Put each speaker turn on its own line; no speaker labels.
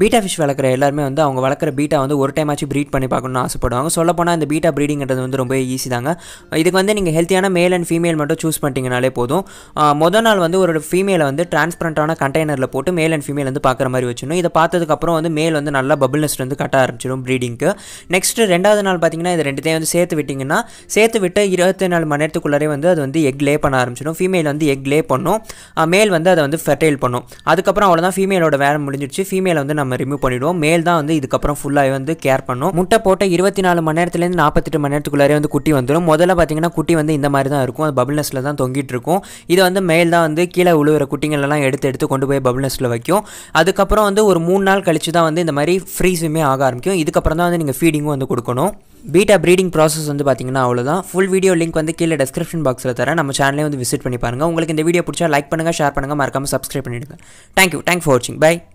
beta fish வளர்க்குற எல்லாருமே வந்து அவங்க வளர்க்குற பீட்டா வந்து ஒரு டைம் ஆச்சு ப்ரீட் பண்ணி பார்க்கணும்னு ஆசைப்படுவாங்க சொல்ல போனால் இந்த பீட்டா ப்ரீடிங்கிறது வந்து ரொம்ப ஈஸி தாங்க இதுக்கு வந்து நீங்கள் ஹெல்த்தியான மேல் அண்ட் ஃபீமேல் மட்டும் சூஸ் பண்ணிட்டீங்கனாலே போதும் மொதல் நாள் வந்து ஒரு ஃபீமேலை வந்து டிரான்ஸ்பரண்டான கண்டெய்னரில் போட்டு மேல் அண்ட் ஃபீமேல் வந்து பார்க்குற மாதிரி வச்சிடணும் இதை பார்த்ததுக்கப்புறம் வந்து மேல் வந்து நல்லா பபிள்னஸ் வந்து கட்ட ஆரம்பிச்சிடும் ப்ரீடிங்க்கு நெக்ஸ்ட்டு ரெண்டாவது நாள் பார்த்தீங்கன்னா இது ரெண்டு வந்து சேர்த்து விட்டிங்கன்னா சேர்த்து விட்டு இருபத்தி நாலு மணி நேரத்துக்குள்ளே வந்து அது வந்து எக் லே பண்ண ஆரம்பிச்சிடும் ஃபீமேல் வந்து எக் லே பண்ணும் மேல் வந்து அதை வந்து ஃபெர்டைல் பண்ணும் அதுக்கப்புறம் அவ்வளோதான் ஃபீமேலோட வேலை முடிஞ்சிடுச்சு ஃபீமேல் வந்து நம்ம ரிமூவ் பண்ணிவிடுவோம் மேல் தான் வந்து இதுக்கப்புறம் ஃபுல்லாகவே வந்து கேர் பண்ணும் முட்டை போட்ட இருபத்தி நாலு மணி நேரத்துலேருந்து நாற்பத்தெட்டு மணி நேரத்துக்குள்ளாரே வந்து குட்டி வந்துடும் முதல்ல பார்த்தீங்கன்னா குட்டி வந்து இந்த மாதிரி தான் இருக்கும் அது நெஸ்ட்டில் தான் தொங்கிட்டு இருக்கும் இதை வந்து மேல் தான் வந்து கீழே உழுவுற குட்டிங்களெல்லாம் எடுத்து எடுத்து கொண்டு போய் நெஸ்ட்டில் வைக்கும் அதுக்கப்புறம் வந்து ஒரு மூணு நாள் கழித்து தான் வந்து இந்த மாதிரி ஃப்ரீஸுமே ஆக ஆரம்பிக்கும் இதுக்கப்புறம் தான் வந்து நீங்கள் ஃபீடிங்கும் வந்து கொடுக்கணும் பீட்டா ப்ரீடிங் ப்ராசஸ் வந்து பார்த்தீங்கன்னா அவ்வளோதான் ஃபுல் வீடியோ லிங்க் வந்து கீழே டிஸ்கிரிப்ஷன் பாக்ஸில் தரேன் நம்ம சேனலே வந்து விசிட் பண்ணி பாருங்கள் உங்களுக்கு இந்த வீடியோ பிடிச்சா லைக் பண்ணுங்கள் ஷேர் பண்ணுங்கள் மறக்காமல் சப்ஸ்கிரைப் பண்ணிவிடுங்க தேங்க்யூ தேங்க் ஃபார் வாட்சிங் பை